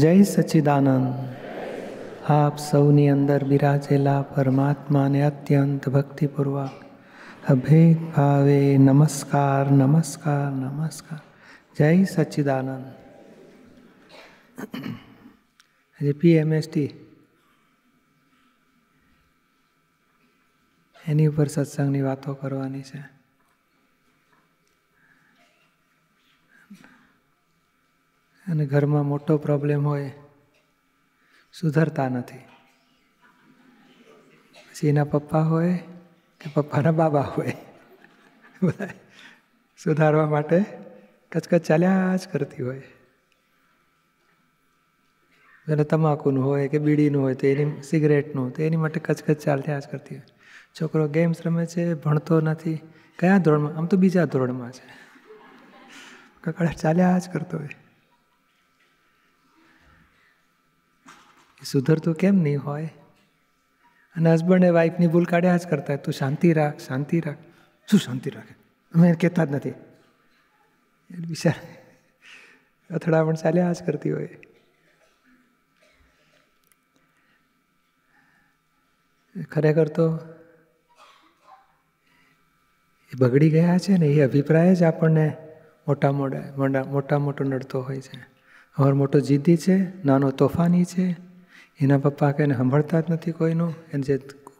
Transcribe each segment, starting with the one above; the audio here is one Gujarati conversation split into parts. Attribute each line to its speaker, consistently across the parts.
Speaker 1: જય સચ્ચિદાનંદ આપ સૌની અંદર બિરાજેલા પરમાત્માને અત્યંત ભક્તિપૂર્વક અભેદ ભાવે નમસ્કાર નમસ્કાર નમસ્કાર જય સચ્ચિદાનંદ આજે પીએમએસટી એની ઉપર સત્સંગની વાતો કરવાની છે અને ઘરમાં મોટો પ્રોબ્લેમ હોય સુધરતા નથી પછી એના પપ્પા હોય કે પપ્પાના બાબા હોય બધા સુધારવા માટે કચકચ ચાલ્યા જ કરતી હોય એટલે તમાકુનું હોય કે બીડીનું હોય તો એની સિગરેટનું તો એની માટે કચકચ ચાલ્યા જ કરતી હોય છોકરો ગેમ્સ રમે છે ભણતો નથી કયા ધોરણમાં આમ તો બીજા ધોરણમાં છે કકડા ચાલ્યા જ કરતો હોય એ સુધરતું કેમ નહીં હોય અને હસબન્ડે વાઈફની ભૂલ કાઢ્યા જ કરતા તું શાંતિ રાખ શાંતિ રાખ શું શાંતિ રાખે અમે કહેતા જ નથી બિચાર અથડામણ ચાલ્યા જ કરતી હોય ખરેખર તો એ બગડી ગયા છે ને એ અભિપ્રાય જ આપણને મોટા મોટા મોટા મોટો નડતો હોય છે હવે મોટો જીદ્દી છે નાનો તોફાની છે એના પપ્પા કે એને સંભળતા જ નથી કોઈનું એને જે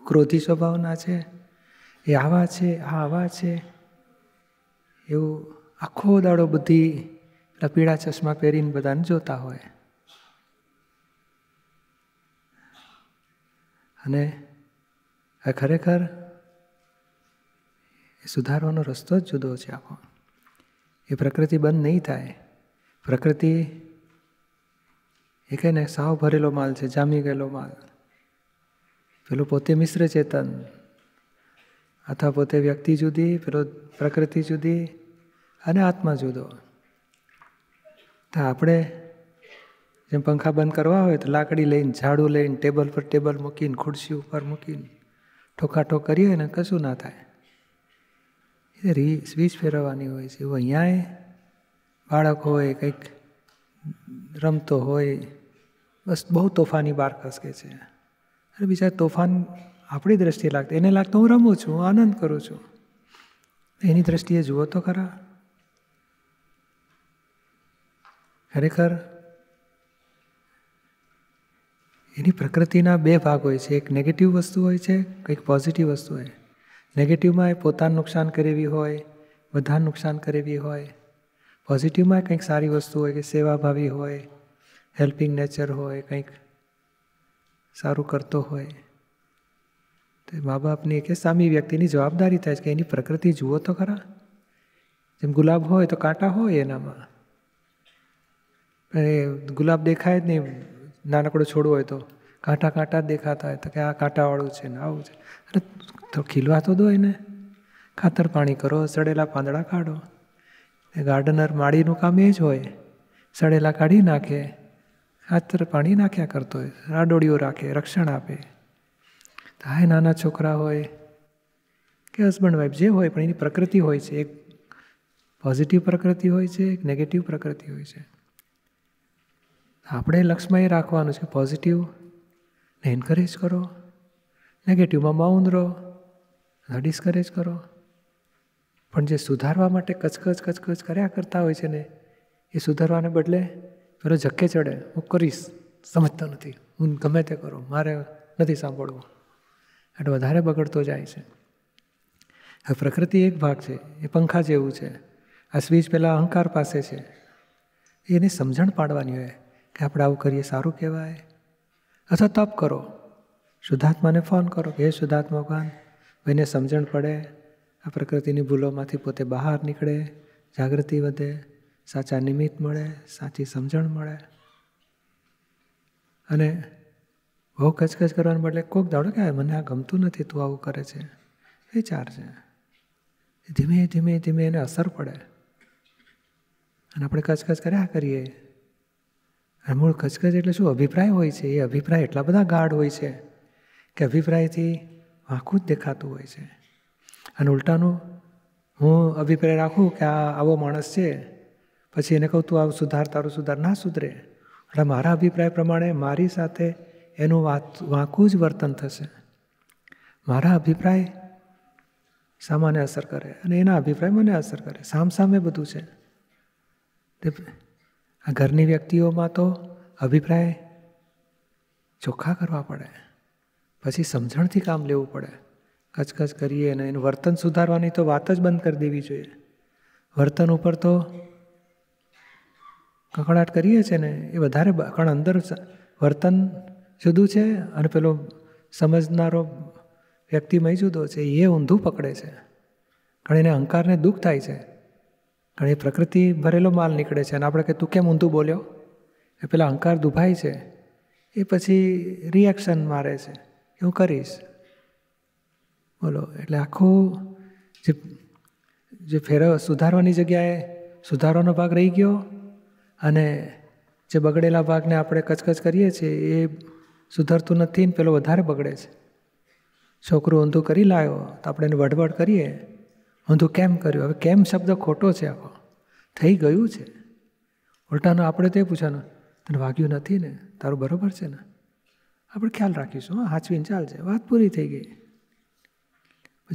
Speaker 1: ક્રોધી સ્વભાવના છે એ આવા છે આ આવા છે એવું આખો દાડો બધી પેલા પીળા ચશ્મા પહેરીને બધાને જોતા હોય અને આ ખરેખર સુધારવાનો રસ્તો જ જુદો છે આખો એ પ્રકૃતિ બંધ નહીં થાય પ્રકૃતિ એ કહે ને સાવ ભરેલો માલ છે જામી ગયેલો માલ પેલું પોતે મિશ્ર ચેતન અથવા પોતે વ્યક્તિ જુદી પેલો પ્રકૃતિ જુદી અને આત્મા જુદો તો આપણે જેમ પંખા બંધ કરવા હોય તો લાકડી લઈને ઝાડું લઈને ટેબલ પર ટેબલ મૂકીને ખુરશી ઉપર મૂકીને ઠોકાઠોક કરીએ ને કશું ના થાય એ રી સ્વીચ ફેરવવાની હોય છે એવું અહીંયાય બાળક હોય કંઈક રમતો હોય બસ બહુ તોફાની બહાર ખસકે છે અરે બીજા તોફાન આપણી દ્રષ્ટિએ લાગતા એને લાગતો હું રમું છું હું આનંદ કરું છું એની દ્રષ્ટિએ જુઓ તો ખરા ખરેખર એની પ્રકૃતિના બે ભાગ હોય છે એક નેગેટિવ વસ્તુ હોય છે કંઈક પોઝિટિવ વસ્તુ હોય નેગેટિવમાં એ પોતાનું નુકસાન કરેવી હોય બધાનું નુકસાન કરેવી હોય પોઝિટિવમાં કંઈક સારી વસ્તુ હોય કે સેવાભાવી હોય હેલ્પિંગ નેચર હોય કંઈક સારું કરતો હોય તો મા બાપની કે સામી વ્યક્તિની જવાબદારી થાય છે કે એની પ્રકૃતિ જુઓ તો ખરા જેમ ગુલાબ હોય તો કાંટા હોય એનામાં એ ગુલાબ દેખાય જ નહીં નાનકડો છોડ હોય તો કાંટા કાંટા જ દેખાતા હોય તો કે આ કાંટાવાળું છે ને આવું છે અરે તો ખીલવા તો દો એને ખાતર પાણી કરો સડેલા પાંદડા કાઢો ગાર્ડનર માળીનું કામ એ જ હોય સડેલા કાઢી નાખે હાથ પાણી નાખ્યા કરતો હોય રાડોળીઓ રાખે રક્ષણ આપે હા નાના છોકરા હોય કે હસબન્ડ વાઈફ જે હોય પણ એની પ્રકૃતિ હોય છે એક પોઝિટિવ પ્રકૃતિ હોય છે એક નેગેટિવ પ્રકૃતિ હોય છે આપણે લક્ષ્યમાં એ રાખવાનું છે પોઝિટિવ ને એન્કરેજ કરો નેગેટિવમાં મૌન રહો ડિસ્કરેજ કરો પણ જે સુધારવા માટે કચકચ કચકચ કર્યા કરતા હોય છે ને એ સુધારવાને બદલે પેલો જકે ચડે હું કરીશ સમજતો નથી હું ગમે તે કરું મારે નથી સાંભળવું એટલે વધારે બગડતો જાય છે હવે પ્રકૃતિ એક ભાગ છે એ પંખા જેવું છે આ સ્વિચ પહેલાં અહંકાર પાસે છે એને સમજણ પાડવાની હોય કે આપણે આવું કરીએ સારું કહેવાય અથવા તપ કરો શુદ્ધાત્માને ફોન કરો કે હે શુદ્ધાત્મા ભગવાન એને સમજણ પડે આ પ્રકૃતિની ભૂલોમાંથી પોતે બહાર નીકળે જાગૃતિ વધે સાચા નિમિત્ત મળે સાચી સમજણ મળે અને બહુ કચકચ કરવાનું બદલે કોઈક દાડો કે મને આ ગમતું નથી તું આવું કરે છે વિચાર છે ધીમે ધીમે ધીમે એને અસર પડે અને આપણે કચકચ કર્યા કરીએ અને મૂળ કચકચ એટલે શું અભિપ્રાય હોય છે એ અભિપ્રાય એટલા બધા ગાઢ હોય છે કે અભિપ્રાયથી આખું જ દેખાતું હોય છે અને ઉલટાનું હું અભિપ્રાય રાખું કે આ આવો માણસ છે પછી એને કહું તું આવું સુધાર તારું સુધાર ના સુધરે એટલે મારા અભિપ્રાય પ્રમાણે મારી સાથે એનું વાત વાંકું જ વર્તન થશે મારા અભિપ્રાય સામાને અસર કરે અને એના અભિપ્રાય મને અસર કરે સામસામે બધું છે આ ઘરની વ્યક્તિઓમાં તો અભિપ્રાય ચોખ્ખા કરવા પડે પછી સમજણથી કામ લેવું પડે કચકચ કરીએ અને એનું વર્તન સુધારવાની તો વાત જ બંધ કરી દેવી જોઈએ વર્તન ઉપર તો કકડાટ કરીએ છીએ ને એ વધારે કારણ અંદર વર્તન જુદું છે અને પેલો સમજનારો વ્યક્તિમય જુદો છે એ ઊંધું પકડે છે ઘણી એને અહંકારને દુઃખ થાય છે ઘણી પ્રકૃતિ ભરેલો માલ નીકળે છે અને આપણે કે તું કેમ ઊંધું બોલ્યો એ પેલા અહંકાર દુભાય છે એ પછી રિએક્શન મારે છે એ હું કરીશ બોલો એટલે આખું જે જે ફેરવ સુધારવાની જગ્યાએ સુધારવાનો ભાગ રહી ગયો અને જે બગડેલા ભાગને આપણે કચકચ કરીએ છીએ એ સુધરતું નથી ને પેલો વધારે બગડે છે છોકરું ઊંધું કરી લાવ્યો તો આપણે એને વઢવડ કરીએ ઊંધું કેમ કર્યું હવે કેમ શબ્દ ખોટો છે આખો થઈ ગયું છે ઉલટાનું આપણે તે પૂછવાનું તને વાગ્યું નથી ને તારું બરાબર છે ને આપણે ખ્યાલ રાખીશું હા હાચવીને ચાલશે વાત પૂરી થઈ ગઈ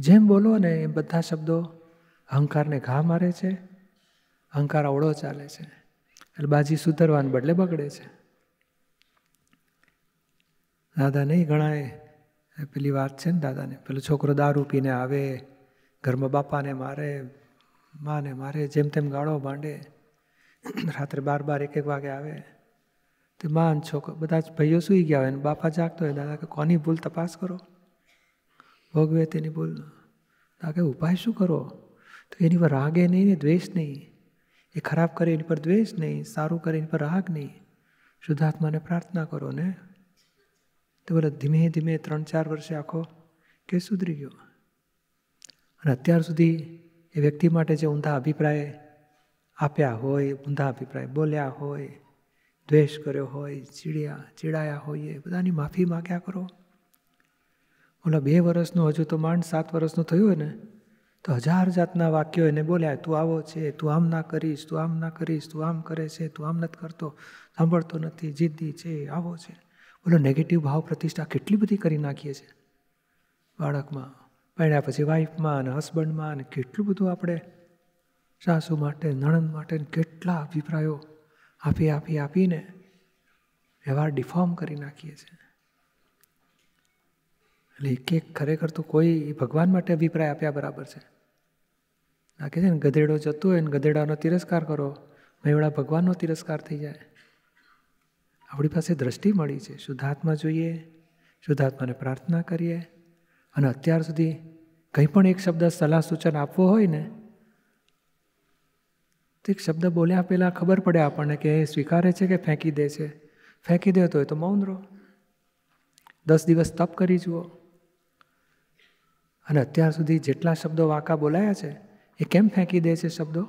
Speaker 1: જેમ બોલો ને એમ બધા શબ્દો અહંકારને ઘા મારે છે અહંકાર અવળો ચાલે છે એટલે બાજી સુધરવાને બદલે બગડે છે દાદા નહીં ઘણા પેલી વાત છે ને દાદાને પેલો છોકરો દારૂ પીને આવે ઘરમાં બાપાને મારે માને મારે જેમ તેમ ગાળો માંડે રાત્રે બાર બાર એક એક વાગે આવે તે માન છોકરો બધા જ ભાઈઓ સૂઈ ગયા હોય ને બાપા જાગતો હોય દાદા કે કોની ભૂલ તપાસ કરો ભોગવે તેની ભૂલ દાદા કે ઉપાય શું કરો તો એની પર રાગે નહીં ને દ્વેષ નહીં એ ખરાબ કરે એની પર દ્વેષ નહીં સારું કરે એની પર રાગ નહીં શુદ્ધાત્માને પ્રાર્થના કરો ને તો બોલે ધીમે ધીમે ત્રણ ચાર વર્ષે આખો કે સુધરી ગયો અને અત્યાર સુધી એ વ્યક્તિ માટે જે ઊંધા અભિપ્રાય આપ્યા હોય ઊંધા અભિપ્રાય બોલ્યા હોય દ્વેષ કર્યો હોય ચીડ્યા ચીડાયા હોઈએ બધાની માફી માગ્યા કરો ઓલા બે વર્ષનો હજુ તો માંડ સાત વર્ષનો થયું હોય ને તો હજાર જાતના વાક્યો એને બોલ્યા તું આવો છે તું આમ ના કરીશ તું આમ ના કરીશ તું આમ કરે છે તું આમ નથી કરતો સાંભળતો નથી જિદ્દી છે આવો છે બોલો નેગેટિવ ભાવ પ્રતિષ્ઠા કેટલી બધી કરી નાખીએ છીએ બાળકમાં પહેણ્યા પછી વાઈફમાં અને હસબન્ડમાં અને કેટલું બધું આપણે સાસુ માટે નણંદ માટે કેટલા અભિપ્રાયો આપી આપી આપીને વ્યવહાર ડિફોર્મ કરી નાખીએ છીએ એટલે એક એક ખરેખર તો કોઈ ભગવાન માટે અભિપ્રાય આપ્યા બરાબર છે કહે છે ને ગધેડો જતો હોય ને ગધેડાનો તિરસ્કાર કરો મેવડા ભગવાનનો તિરસ્કાર થઈ જાય આપણી પાસે દ્રષ્ટિ મળી છે શુદ્ધાત્મા જોઈએ શુદ્ધાત્માને પ્રાર્થના કરીએ અને અત્યાર સુધી કંઈ પણ એક શબ્દ સલાહ સૂચન આપવો હોય ને તો એક શબ્દ બોલ્યા પહેલાં ખબર પડે આપણને કે એ સ્વીકારે છે કે ફેંકી દે છે ફેંકી દેતો હોય તો મૌન રહો દસ દિવસ તપ કરી જુઓ અને અત્યાર સુધી જેટલા શબ્દો વાંકા બોલાયા છે એ કેમ ફેંકી દે છે શબ્દો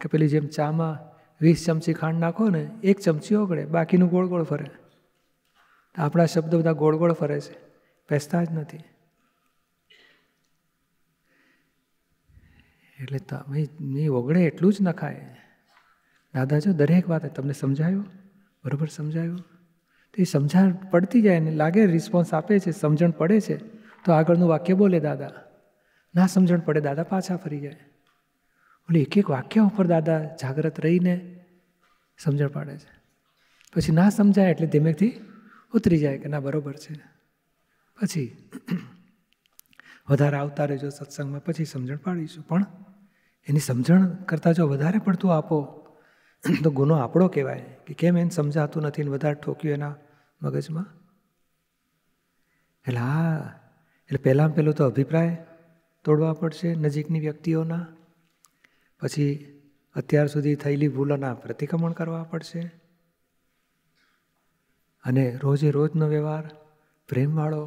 Speaker 1: કે પેલી જેમ ચામાં વીસ ચમચી ખાંડ નાખો ને એક ચમચી ઓગળે બાકીનું ગોળ ગોળ ફરે આપણા શબ્દો બધા ગોળ ગોળ ફરે છે પેસતા જ નથી એટલે તમે મેં ઓગળે એટલું જ નખાય દાદા જો દરેક વાત તમને સમજાયું બરાબર સમજાયું તો એ સમજણ પડતી જાય ને લાગે રિસ્પોન્સ આપે છે સમજણ પડે છે તો આગળનું વાક્ય બોલે દાદા ના સમજણ પડે દાદા પાછા ફરી જાય એટલે એક એક વાક્ય ઉપર દાદા જાગ્રત રહીને સમજણ પાડે છે પછી ના સમજાય એટલે ધીમેથી ઉતરી જાય કે ના બરોબર છે પછી વધારે આવતા રહેજો સત્સંગમાં પછી સમજણ પાડીશું પણ એની સમજણ કરતાં જો વધારે પડતું આપો તો ગુનો આપણો કહેવાય કે કેમ એને સમજાતું નથી ને વધારે ઠોક્યું એના મગજમાં એટલે હા એટલે પહેલાં પહેલું તો અભિપ્રાય તોડવા પડશે નજીકની વ્યક્તિઓના પછી અત્યાર સુધી થયેલી ભૂલોના પ્રતિક્રમણ કરવા પડશે અને રોજે રોજનો વ્યવહાર પ્રેમવાળો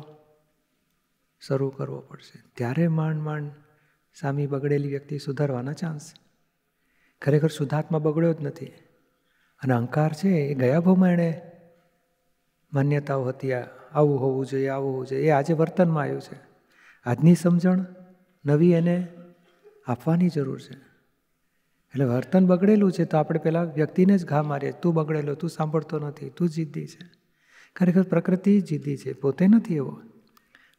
Speaker 1: શરૂ કરવો પડશે ત્યારે માંડ માંડ સામી બગડેલી વ્યક્તિ સુધારવાના ચાન્સ ખરેખર શુદ્ધાત્મા બગડ્યો જ નથી અને અહંકાર છે એ ગયા ભોમાં એણે માન્યતાઓ હતી આવું હોવું જોઈએ આવું હોવું જોઈએ એ આજે વર્તનમાં આવ્યું છે આજની સમજણ નવી એને આપવાની જરૂર છે એટલે વર્તન બગડેલું છે તો આપણે પહેલાં વ્યક્તિને જ ઘા મારીએ તું બગડેલો તું સાંભળતો નથી તું જીદ્દી છે ખરેખર પ્રકૃતિ જીદ્દી છે પોતે નથી એવો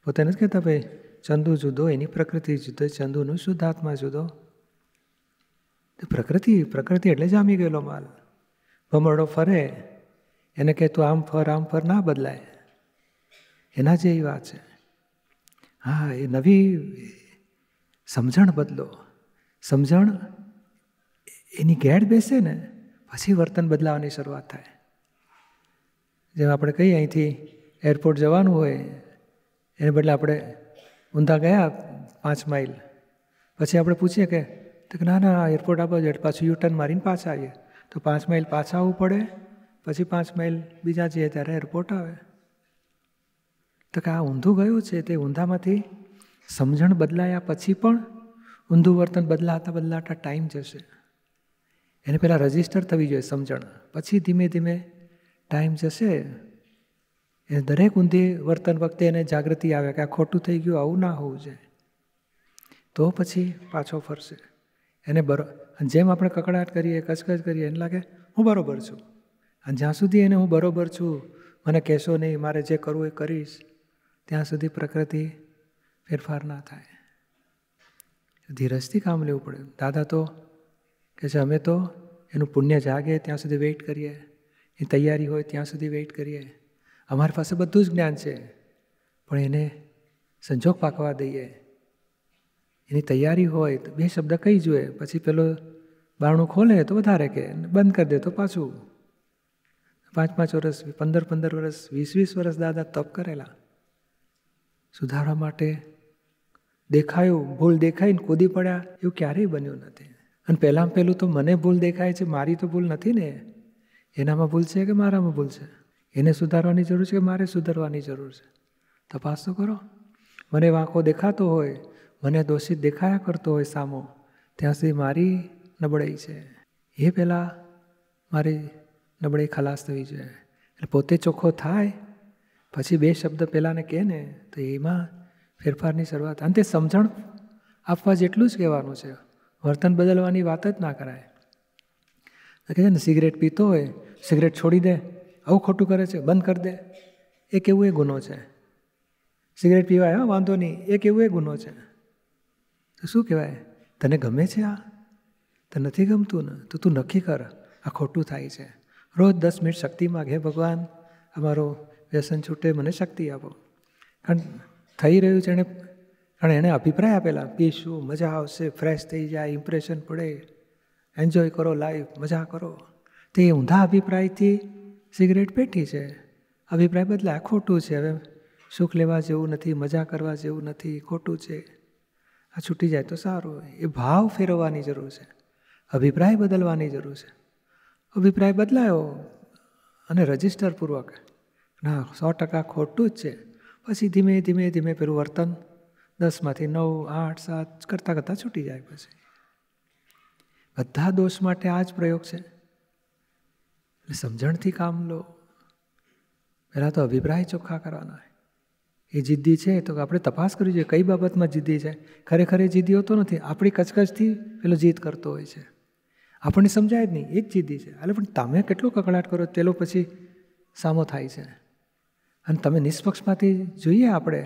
Speaker 1: પોતે નથી કહેતા ભાઈ ચંદુ જુદો એની પ્રકૃતિ જુદો ચંદુનું શુદ્ધ આત્મા જુદો પ્રકૃતિ પ્રકૃતિ એટલે જામી ગયેલો માલ ભમરડો ફરે એને કહે તું આમ ફર આમ ફર ના બદલાય એના જેવી વાત છે હા એ નવી સમજણ બદલો સમજણ એની ગેડ બેસે ને પછી વર્તન બદલાવાની શરૂઆત થાય જેમ આપણે કહીએ અહીંથી એરપોર્ટ જવાનું હોય એને બદલે આપણે ઊંધા ગયા પાંચ માઇલ પછી આપણે પૂછીએ કે તો ના ના એરપોર્ટ આ બાજુ પાછું યુ ટર્ન મારીને પાછા આવીએ તો પાંચ માઇલ પાછા આવવું પડે પછી પાંચ માઇલ બીજા જઈએ ત્યારે એરપોર્ટ આવે તો કે આ ઊંધું ગયું છે તે ઊંધામાંથી સમજણ બદલાયા પછી પણ ઊંધું વર્તન બદલાતા બદલાતા ટાઈમ જશે એને પહેલાં રજિસ્ટર થવી જોઈએ સમજણ પછી ધીમે ધીમે ટાઈમ જશે એને દરેક ઊંધી વર્તન વખતે એને જાગૃતિ આવે કે આ ખોટું થઈ ગયું આવું ના હોવું જોઈએ તો પછી પાછો ફરશે એને બરો જેમ આપણે કકડાટ કરીએ કચકચ કરીએ એને લાગે હું બરોબર છું અને જ્યાં સુધી એને હું બરોબર છું મને કહેશો નહીં મારે જે કરવું એ કરીશ ત્યાં સુધી પ્રકૃતિ ફેરફાર ના થાય ધીરજથી કામ લેવું પડે દાદા તો કે છે અમે તો એનું પુણ્ય જાગે ત્યાં સુધી વેઇટ કરીએ એ તૈયારી હોય ત્યાં સુધી વેઇટ કરીએ અમારી પાસે બધું જ જ્ઞાન છે પણ એને સંજોગ પાકવા દઈએ એની તૈયારી હોય તો બે શબ્દ કહી જુએ પછી પેલો બારણું ખોલે તો વધારે કે બંધ કરી દે તો પાછું પાંચ પાંચ વર્ષ પંદર પંદર વર્ષ વીસ વીસ વર્ષ દાદા તપ કરેલા સુધારવા માટે દેખાયો ભૂલ દેખાઈને કૂદી પડ્યા એવું ક્યારેય બન્યું નથી અને પહેલાં પહેલું તો મને ભૂલ દેખાય છે મારી તો ભૂલ નથી ને એનામાં ભૂલ છે કે મારામાં ભૂલ છે એને સુધારવાની જરૂર છે કે મારે સુધારવાની જરૂર છે તપાસ તો કરો મને વાંકો દેખાતો હોય મને દોષિત દેખાયા કરતો હોય સામો ત્યાં સુધી મારી નબળાઈ છે એ પહેલાં મારી નબળાઈ ખલાસ થવી જોઈએ એટલે પોતે ચોખ્ખો થાય પછી બે શબ્દ પહેલાંને કહે ને તો એમાં ફેરફારની શરૂઆત અંતે સમજણ આપવા જેટલું જ કહેવાનું છે વર્તન બદલવાની વાત જ ના કરાય કહે છે ને સિગરેટ પીતો હોય સિગરેટ છોડી દે આવું ખોટું કરે છે બંધ કરી દે એ કેવું એ ગુનો છે સિગરેટ પીવાય હા વાંધો નહીં એ કેવું એ ગુનો છે તો શું કહેવાય તને ગમે છે આ તને નથી ગમતું ને તો તું નક્કી કર આ ખોટું થાય છે રોજ દસ મિનિટ શક્તિ માગે ભગવાન અમારો વ્યસન છૂટે મને શક્તિ આપો કારણ થઈ રહ્યું છે એણે અને એણે અભિપ્રાય આપેલા પીશું મજા આવશે ફ્રેશ થઈ જાય ઇમ્પ્રેશન પડે એન્જોય કરો લાઈફ મજા કરો તે ઊંધા અભિપ્રાયથી સિગરેટ પેટી છે અભિપ્રાય બદલાય ખોટું છે હવે સુખ લેવા જેવું નથી મજા કરવા જેવું નથી ખોટું છે આ છૂટી જાય તો સારું એ ભાવ ફેરવવાની જરૂર છે અભિપ્રાય બદલવાની જરૂર છે અભિપ્રાય બદલાયો અને રજિસ્ટરપૂર્વક ના સો ટકા ખોટું જ છે પછી ધીમે ધીમે ધીમે પેલું વર્તન દસમાંથી નવ આઠ સાત કરતાં કરતાં છૂટી જાય પછી બધા દોષ માટે આ જ પ્રયોગ છે એટલે સમજણથી કામ લો પહેલાં તો અભિપ્રાય ચોખ્ખા કરવાના એ જિદ્દી છે તો આપણે તપાસ કરવી જોઈએ કઈ બાબતમાં જિદ્દી છે ખરેખર એ જિદ્દી હોતો નથી આપણી કચકચથી પેલો જીદ કરતો હોય છે આપણને સમજાય જ નહીં એ જ જિદ્દી છે એટલે પણ તમે કેટલો કકડાટ કરો તેલો પછી સામો થાય છે અને તમે નિષ્પક્ષમાંથી જોઈએ આપણે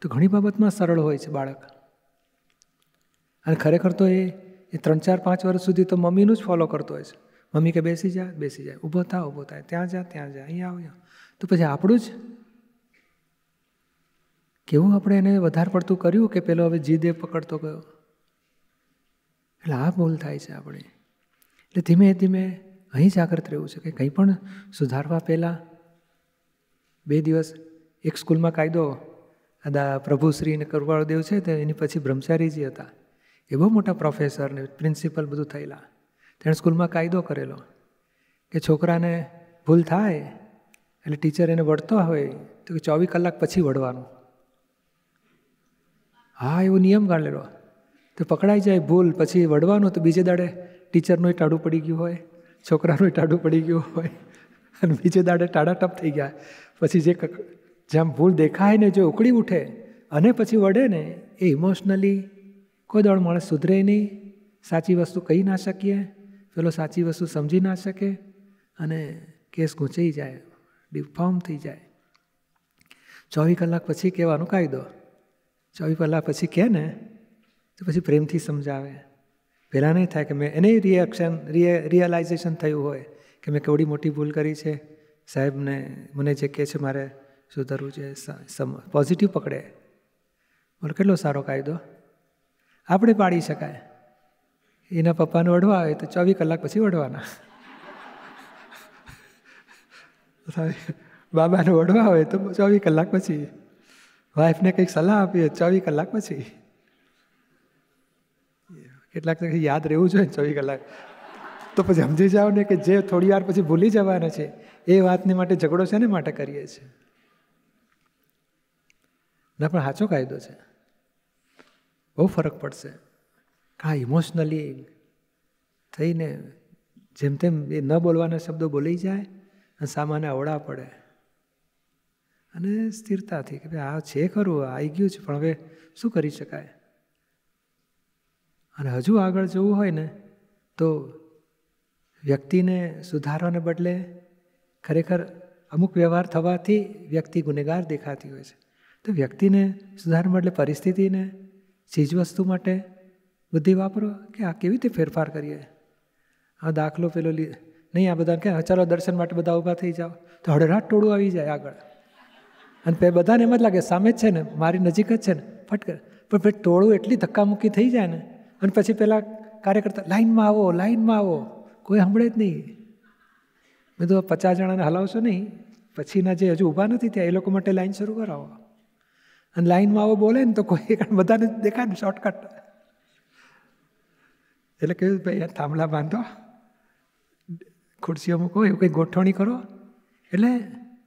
Speaker 1: તો ઘણી બાબતમાં સરળ હોય છે બાળક અને ખરેખર તો એ એ ત્રણ ચાર પાંચ વર્ષ સુધી તો મમ્મીનું જ ફોલો કરતો હોય છે મમ્મી કે બેસી જા બેસી જાય ઊભો થાય ઊભો થાય ત્યાં જા ત્યાં જા અહીંયા આવ્યા તો પછી આપણું જ કેવું આપણે એને વધારે પડતું કર્યું કે પેલો હવે જીદે પકડતો ગયો એટલે આ ભૂલ થાય છે આપણી એટલે ધીમે ધીમે અહીં જાગૃત રહેવું છે કે કંઈ પણ સુધારવા પહેલાં બે દિવસ એક સ્કૂલમાં કાયદો દા પ્રભુશ્રીને દેવ છે તો એની પછી બ્રહ્મચારીજી હતા એ બહુ મોટા પ્રોફેસર ને પ્રિન્સિપલ બધું થયેલા તેણે સ્કૂલમાં કાયદો કરેલો કે છોકરાને ભૂલ થાય એટલે ટીચર એને વળતો હોય તો કે ચોવીસ કલાક પછી વળવાનું હા એવો નિયમ કાઢેલો તો પકડાઈ જાય ભૂલ પછી વળવાનું તો બીજે દાડે ટીચરનું ટાળું પડી ગયું હોય છોકરાનું ટાળું પડી ગયું હોય અને બીજે દાડે ટાળાટપ થઈ ગયા પછી જે જેમ ભૂલ દેખાય ને જો ઉકળી ઉઠે અને પછી વળે ને એ ઇમોશનલી કોઈ દળ માણસ સુધરે નહીં સાચી વસ્તુ કહી ના શકીએ પેલો સાચી વસ્તુ સમજી ના શકે અને કેસ ગૂંચાઈ જાય ડિફોર્મ થઈ જાય ચોવીસ કલાક પછી કહેવાનો કાયદો ચોવીસ કલાક પછી કહે ને તો પછી પ્રેમથી સમજાવે પહેલાં નહીં થાય કે મેં એને રિએક્શન રિયલાઇઝેશન થયું હોય કે મેં કેવડી મોટી ભૂલ કરી છે સાહેબને મને જે કહે છે મારે સુધારવું છે પોઝિટિવ પકડે બોલો કેટલો સારો કાયદો આપણે પાડી શકાય એના પપ્પાને વઢવા આવે તો ચોવીસ કલાક પછી વઢવાના બાબાને વઢવા હોય તો ચોવીસ કલાક પછી વાઈફને કંઈક સલાહ આપીએ ચોવીસ કલાક પછી કેટલાક યાદ રહેવું જોઈએ ચોવીસ કલાક તો પછી સમજી જાઓ ને કે જે થોડી વાર પછી ભૂલી જવાના છે એ વાતની માટે ઝઘડો છે ને માટે કરીએ છીએ ના પણ સાચો કાયદો છે બહુ ફરક પડશે કા ઇમોશનલી થઈને જેમ તેમ એ ન બોલવાના શબ્દો બોલી જાય અને સામાને અવળા પડે અને સ્થિરતાથી કે ભાઈ આ છે ખરું આવી ગયું છે પણ હવે શું કરી શકાય અને હજુ આગળ જવું હોય ને તો વ્યક્તિને સુધારવાને બદલે ખરેખર અમુક વ્યવહાર થવાથી વ્યક્તિ ગુનેગાર દેખાતી હોય છે તો વ્યક્તિને સુધારવા એટલે પરિસ્થિતિને ચીજવસ્તુ માટે બુદ્ધિ વાપરો કે આ કેવી રીતે ફેરફાર કરીએ આ દાખલો પેલો નહીં આ બધા કે ચાલો દર્શન માટે બધા ઊભા થઈ જાઓ તો હળરાટ ટોળું આવી જાય આગળ અને પે બધાને એમ જ લાગે સામે જ છે ને મારી નજીક જ છે ને ફટકર પણ પછી ટોળું એટલી ધક્કામુક્કી થઈ જાય ને અને પછી પેલા કાર્યકર્તા લાઈનમાં આવો લાઈનમાં આવો કોઈ સાંભળે જ નહીં બધું પચાસ જણાને હલાવશો નહીં પછીના જે હજુ ઊભા નથી ત્યાં એ લોકો માટે લાઈન શરૂ કરાવો અને લાઈનમાં આવો બોલે ને તો કોઈ બધાને દેખાય ને શોર્ટકટ એટલે કહ્યું ભાઈ થાંભલા બાંધો ખુરશીઓ મૂકો એવું કંઈ ગોઠવણી કરો એટલે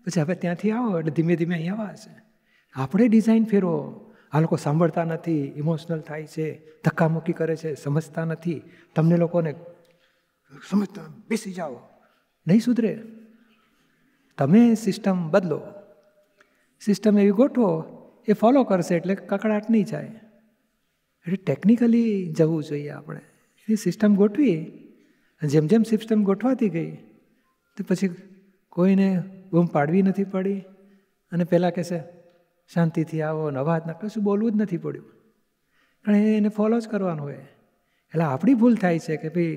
Speaker 1: પછી હવે ત્યાંથી આવો એટલે ધીમે ધીમે અહીં આવવા હશે આપણે ડિઝાઇન ફેરવો આ લોકો સાંભળતા નથી ઇમોશનલ થાય છે ધક્કામુક્કી કરે છે સમજતા નથી તમને લોકોને સમજતા બેસી જાઓ નહીં સુધરે તમે સિસ્ટમ બદલો સિસ્ટમ એવી ગોઠવો એ ફોલો કરશે એટલે કકડાટ નહીં જાય એટલે ટેકનિકલી જવું જોઈએ આપણે એ સિસ્ટમ ગોઠવીએ જેમ જેમ સિસ્ટમ ગોઠવાતી ગઈ તો પછી કોઈને બૂમ પાડવી નથી પડી અને પહેલાં કહેશે શાંતિથી આવો નવા ના કશું બોલવું જ નથી પડ્યું કારણ એને ફોલો જ કરવાનું હોય એટલે આપણી ભૂલ થાય છે કે ભાઈ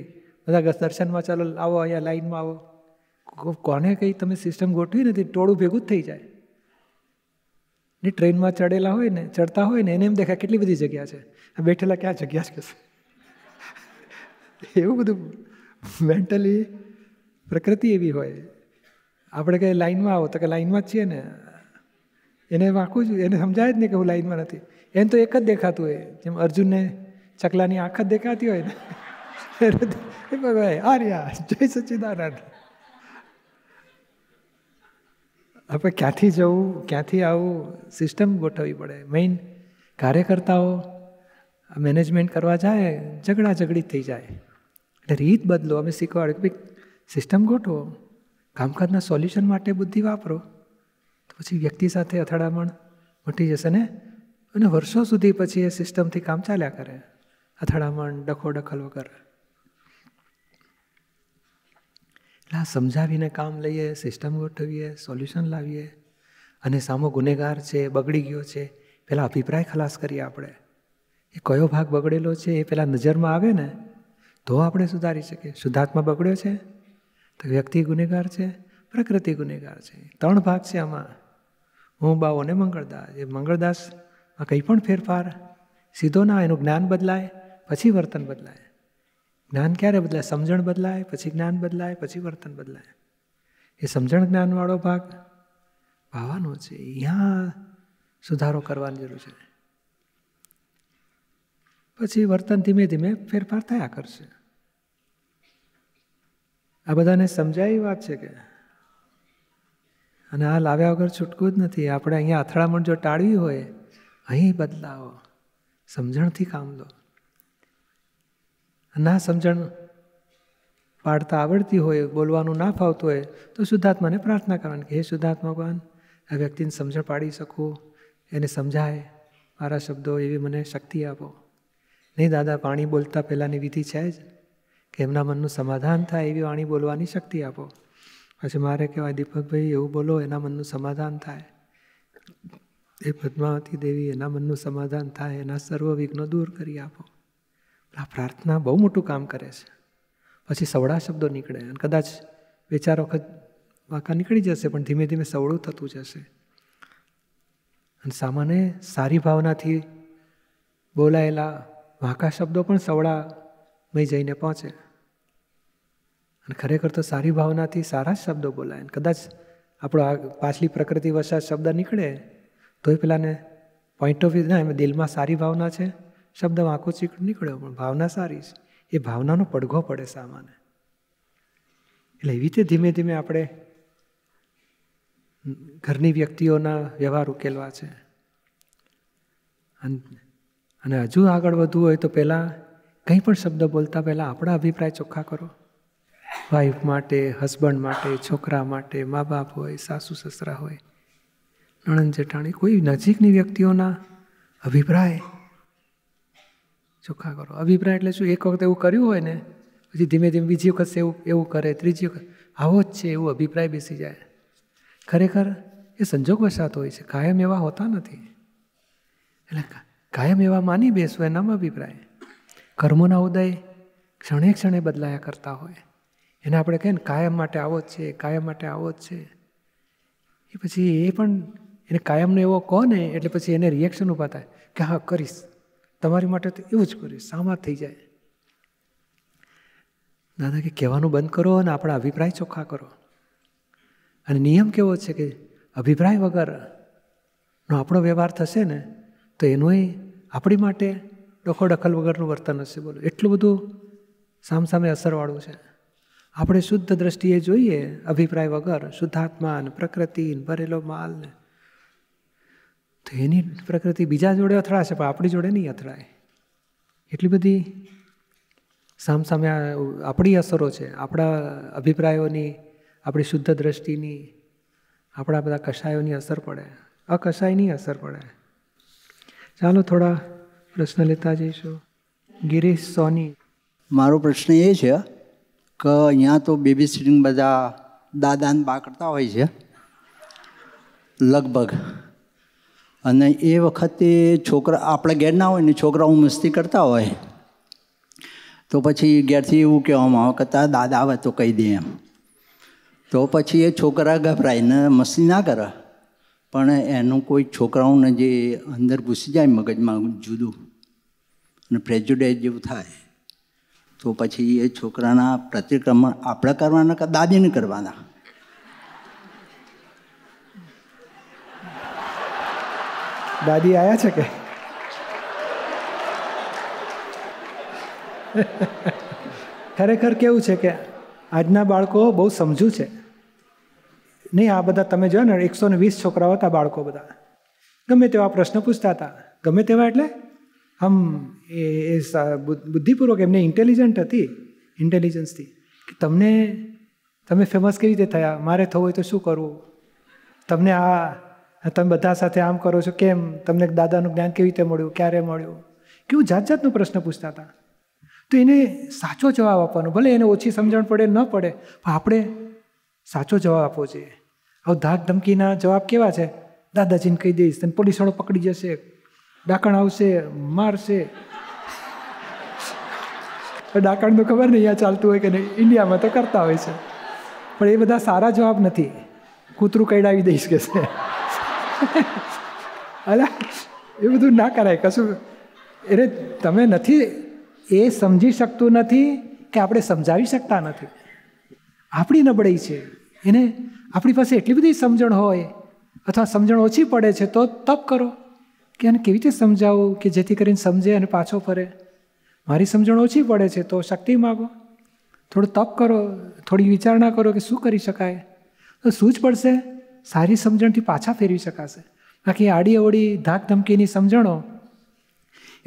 Speaker 1: બધા દર્શનમાં ચાલો આવો અહીંયા લાઈનમાં આવો કોને કંઈ તમે સિસ્ટમ ગોઠવી નથી ટોળું ભેગું જ થઈ જાય ને ટ્રેનમાં ચડેલા હોય ને ચડતા હોય ને એને એમ દેખાય કેટલી બધી જગ્યા છે બેઠેલા ક્યાં જગ્યા છે એવું બધું મેન્ટલી પ્રકૃતિ એવી હોય આપણે કંઈ લાઇનમાં આવો તો કે લાઈનમાં જ છીએ ને એને વાંકું જ એને સમજાય જ નહીં કે હું લાઇનમાં નથી એને તો એક જ દેખાતું હોય જેમ અર્જુનને ચકલાની આંખ જ દેખાતી હોય ને આ રહ્યા જય સચ્ચિદાનંદ આપણે ક્યાંથી જવું ક્યાંથી આવું સિસ્ટમ ગોઠવવી પડે મેઇન કાર્યકર્તાઓ મેનેજમેન્ટ કરવા જાય ઝઘડા ઝઘડી જ થઈ જાય એટલે રીત બદલો અમે શીખવાડ્યું કે સિસ્ટમ ગોઠવો કામકાજના સોલ્યુશન માટે બુદ્ધિ વાપરો તો પછી વ્યક્તિ સાથે અથડામણ મટી જશે ને અને વર્ષો સુધી પછી એ સિસ્ટમથી કામ ચાલ્યા કરે અથડામણ ડખો ડખલ વગર એટલે આ સમજાવીને કામ લઈએ સિસ્ટમ ગોઠવીએ સોલ્યુશન લાવીએ અને સામો ગુનેગાર છે બગડી ગયો છે પહેલાં અભિપ્રાય ખલાસ કરીએ આપણે એ કયો ભાગ બગડેલો છે એ પહેલાં નજરમાં આવે ને તો આપણે સુધારી શકીએ શુદ્ધાત્મા બગડ્યો છે તો વ્યક્તિ ગુનેગાર છે પ્રકૃતિ ગુનેગાર છે ત્રણ ભાગ છે આમાં હું બાવો અને મંગળદાસ એ મંગળદાસમાં કંઈ પણ ફેરફાર સીધો ના એનું જ્ઞાન બદલાય પછી વર્તન બદલાય જ્ઞાન ક્યારે બદલાય સમજણ બદલાય પછી જ્ઞાન બદલાય પછી વર્તન બદલાય એ સમજણ જ્ઞાનવાળો ભાગ ભાવાનો છે અહીંયા સુધારો કરવાની જરૂર છે પછી વર્તન ધીમે ધીમે ફેરફાર થયા કરશે આ બધાને સમજાય વાત છે કે અને આ લાવ્યા વગર છૂટકું જ નથી આપણે અહીંયા અથડામણ જો ટાળવી હોય અહીં બદલાવો સમજણથી કામ લો ના સમજણ પાડતા આવડતી હોય બોલવાનું ના ફાવતું હોય તો શુદ્ધાત્માને પ્રાર્થના કરવાની કે હે શુદ્ધાત્મા ભગવાન આ વ્યક્તિને સમજણ પાડી શકું એને સમજાય મારા શબ્દો એવી મને શક્તિ આપો નહીં દાદા પાણી બોલતા પહેલાંની વિધિ છે જ કે એમના મનનું સમાધાન થાય એવી વાણી બોલવાની શક્તિ આપો પછી મારે કહેવાય દીપકભાઈ એવું બોલો એના મનનું સમાધાન થાય એ પદ્માવતી દેવી એના મનનું સમાધાન થાય એના સર્વ વિઘ્નો દૂર કરી આપો આ પ્રાર્થના બહુ મોટું કામ કરે છે પછી સવળા શબ્દો નીકળે અને કદાચ બે ચાર વખત વાંકા નીકળી જશે પણ ધીમે ધીમે સવળું થતું જશે અને સામાન્ય સારી ભાવનાથી બોલાયેલા વાંકા શબ્દો પણ સવળામય જઈને પહોંચે અને ખરેખર તો સારી ભાવનાથી સારા જ શબ્દો બોલાય અને કદાચ આપણો આ પાછલી પ્રકૃતિ વસાત શબ્દ નીકળે તોય પેલાને પોઈન્ટ ઓફ વ્યૂ ના એમ દિલમાં સારી ભાવના છે શબ્દ વાંકો ચીકણો નીકળ્યો પણ ભાવના સારી છે એ ભાવનાનો પડઘો પડે સામાને એટલે એવી રીતે ધીમે ધીમે આપણે ઘરની વ્યક્તિઓના વ્યવહાર ઉકેલવા છે અને હજુ આગળ વધવું હોય તો પહેલાં કંઈ પણ શબ્દ બોલતા પહેલાં આપણા અભિપ્રાય ચોખ્ખા કરો વાઈફ માટે હસબન્ડ માટે છોકરા માટે મા બાપ હોય સાસુ સસરા હોય નણંદ જેઠાણી કોઈ નજીકની વ્યક્તિઓના અભિપ્રાય ચોખ્ખા કરો અભિપ્રાય એટલે શું એક વખત એવું કર્યું હોય ને પછી ધીમે ધીમે બીજી વખત એવું એવું કરે ત્રીજી વખત આવો જ છે એવું અભિપ્રાય બેસી જાય ખરેખર એ સંજોગ વસાતો હોય છે કાયમ એવા હોતા નથી એટલે કાયમ એવા માની બેસવું એનામાં અભિપ્રાય કર્મોના ઉદય ક્ષણે ક્ષણે બદલાયા કરતા હોય એને આપણે કહીએ ને કાયમ માટે આવો જ છે કાયમ માટે આવો જ છે એ પછી એ પણ એને કાયમનો એવો કહો ને એટલે પછી એને રિએક્શન ઊભા થાય કે હા કરીશ તમારી માટે તો એવું જ કર્યું સામા થઈ જાય દાદા કે કહેવાનું બંધ કરો અને આપણા અભિપ્રાય ચોખ્ખા કરો અને નિયમ કેવો છે કે અભિપ્રાય વગર નો આપણો વ્યવહાર થશે ને તો એનોય આપણી માટે ડખો દખલ વગરનું વર્તન હશે બોલો એટલું બધું સામસામે અસરવાળું છે આપણે શુદ્ધ દ્રષ્ટિએ જોઈએ અભિપ્રાય વગર શુદ્ધાત્મા ને પ્રકૃતિ ભરેલો માલ તો એની પ્રકૃતિ બીજા જોડે અથડાશે પણ આપણી જોડે નહીં અથડાય એટલી બધી સામસામે આપણી અસરો છે આપણા અભિપ્રાયોની આપણી શુદ્ધ દ્રષ્ટિની આપણા બધા કષાયોની અસર પડે અકષાયની અસર પડે ચાલો થોડા પ્રશ્ન લેતા જઈશું ગિરીશ સોની મારો પ્રશ્ન એ છે કે અહીંયા તો બેબી સિટિંગ બધા દાદાને બા કરતા હોય છે લગભગ અને એ વખતે છોકરા આપણે ઘેર ના હોય ને છોકરાઓ મસ્તી કરતા હોય તો પછી ઘેરથી એવું કહેવામાં આવે કે તારા દાદા આવે તો કહી દે એમ તો પછી એ છોકરા ગભરાઈને મસ્તી ના કરે પણ એનું કોઈ છોકરાઓને જે અંદર ઘૂસી જાય મગજમાં જુદું અને પ્રેજ્યુડાઇઝ જેવું થાય તો પછી એ છોકરાના પ્રતિક્રમણ આપણે કરવાના કે દાદીને કરવાના દાદી આવ્યા છે કે ખરેખર કેવું છે કે આજના બાળકો બહુ સમજુ છે નહીં આ બધા તમે જોયો ને એકસો ને વીસ છોકરાઓ હતા બાળકો બધા ગમે તેવા પ્રશ્ન પૂછતા હતા ગમે તેવા એટલે આમ એ બુદ્ધિપૂર્વક એમને ઇન્ટેલિજન્ટ હતી ઇન્ટેલિજન્સથી કે તમને તમે ફેમસ કેવી રીતે થયા મારે થવું હોય તો શું કરવું તમને આ તમે બધા સાથે આમ કરો છો કેમ તમને દાદાનું જ્ઞાન કેવી રીતે મળ્યું ક્યારે મળ્યું કેવું જાત જાતનો પ્રશ્ન પૂછતા હતા તો એને સાચો જવાબ આપવાનો ભલે એને ઓછી સમજણ પડે ન પડે પણ આપણે સાચો જવાબ આપવો જોઈએ હવે ધાક ધમકીના જવાબ કેવા છે દાદાજીને કહી દઈશ તને પોલીસવાળો પકડી જશે ડાકણ આવશે મારશે ડાકણ તો ખબર નહીં અહીંયા ચાલતું હોય કે નહીં ઇન્ડિયામાં તો કરતા હોય છે પણ એ બધા સારા જવાબ નથી કૂતરું કઈડાવી દઈશ કે છે અલા એ બધું ના કરાય કશું એટલે તમે નથી એ સમજી શકતું નથી કે આપણે સમજાવી શકતા નથી આપણી નબળી છે એને આપણી પાસે એટલી બધી સમજણ હોય અથવા સમજણ ઓછી પડે છે તો તપ કરો કે એને કેવી રીતે સમજાવું કે જેથી કરીને સમજે અને પાછો ફરે મારી સમજણ ઓછી પડે છે તો શક્તિ માગો થોડું તપ કરો થોડી વિચારણા કરો કે શું કરી શકાય તો શું જ પડશે સારી સમજણથી પાછા ફેરવી શકાશે બાકી આડી અવડી ધાક ધમકીની સમજણો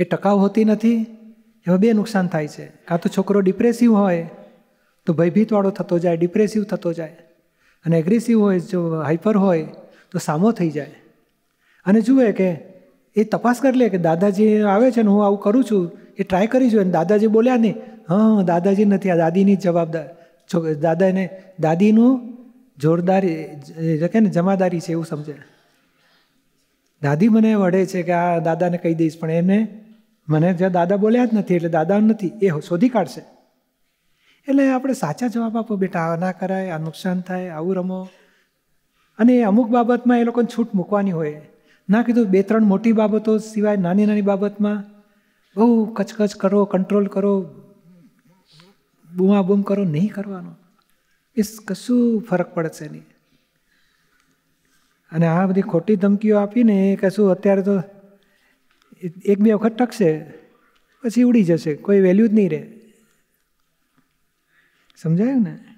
Speaker 1: એ ટકાઉ હોતી નથી એમાં બે નુકસાન થાય છે કાં તો છોકરો ડિપ્રેસિવ હોય તો ભયભીતવાળો થતો જાય ડિપ્રેસિવ થતો જાય અને એગ્રેસિવ હોય જો હાઈપર હોય તો સામો થઈ જાય અને જુએ કે એ તપાસ કરી લે કે દાદાજી આવે છે ને હું આવું કરું છું એ ટ્રાય કરી જોઈએ દાદાજી બોલ્યા નહીં હં દાદાજી નથી આ દાદીની જ જવાબદાર દાદાને દાદીનું જોરદારી કે ને જમાદારી છે એવું સમજે દાદી મને વઢે છે કે આ દાદાને કહી દઈશ પણ એને મને જ્યાં દાદા બોલ્યા જ નથી એટલે દાદા નથી એ શોધી કાઢશે એટલે આપણે સાચા જવાબ આપો બેટા આ ના કરાય આ નુકસાન થાય આવું રમો અને અમુક બાબતમાં એ લોકોને છૂટ મૂકવાની હોય ના કીધું બે ત્રણ મોટી બાબતો સિવાય નાની નાની બાબતમાં બહુ કચકચ કરો કંટ્રોલ કરો બૂમા બૂમ કરો નહીં કરવાનો બસ કશું ફરક પડશે નહીં અને આ બધી ખોટી ધમકીઓ આપીને એ કશું અત્યારે તો એક બે વખત ટકશે પછી ઉડી જશે કોઈ વેલ્યુ જ નહીં રહે સમજાયું ને